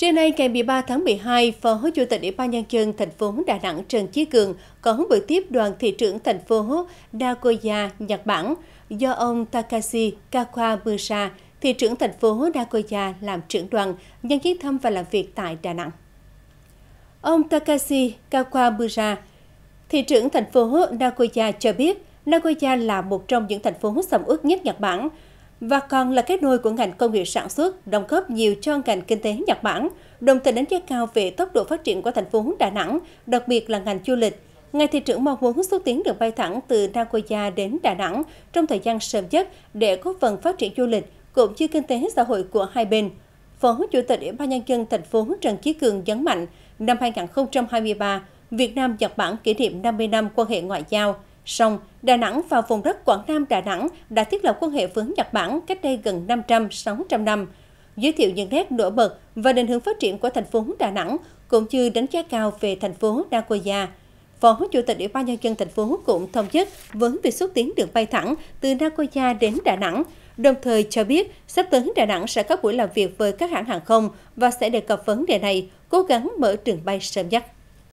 Trưa nay ngày 13 tháng 12, Phó Chủ tịch Ủy ban Nhân dân thành phố Đà Nẵng Trần Chí Cường có buổi tiếp đoàn thị trưởng thành phố Nagoya, Nhật Bản do ông Takashi Kawamura, thị trưởng thành phố Nagoya làm trưởng đoàn nhân chuyến thăm và làm việc tại Đà Nẵng. Ông Takashi Kawamura, thị trưởng thành phố Nagoya cho biết Nagoya là một trong những thành phố sầm uất nhất Nhật Bản, và còn là kết nối của ngành công nghiệp sản xuất, đóng góp nhiều cho ngành kinh tế Nhật Bản, đồng thời đánh giá cao về tốc độ phát triển của thành phố Đà Nẵng, đặc biệt là ngành du lịch. Ngài thị trưởng mong muốn xúc tiến đường bay thẳng từ Nagoya đến Đà Nẵng trong thời gian sớm nhất để góp phần phát triển du lịch cũng như kinh tế xã hội của hai bên. Phó Chủ tịch Ủy ban Nhân dân thành phố Trần Chí Cường nhấn mạnh, năm 2023, Việt Nam-Nhật Bản kỷ niệm 50 năm quan hệ ngoại giao – Song, Đà Nẵng và vùng đất Quảng Nam Đà Nẵng đã thiết lập quan hệ với Nhật Bản cách đây gần 500-600 năm, giới thiệu những nét nổi bật và định hướng phát triển của thành phố Đà Nẵng, cũng như đánh giá cao về thành phố Nagoya. Phó Chủ tịch Ủy ban Nhân dân thành phố cũng thông nhất với việc xúc tiến đường bay thẳng từ Nagoya đến Đà Nẵng, đồng thời cho biết sắp tới Đà Nẵng sẽ có buổi làm việc với các hãng hàng không và sẽ đề cập vấn đề này, cố gắng mở đường bay sớm nhất.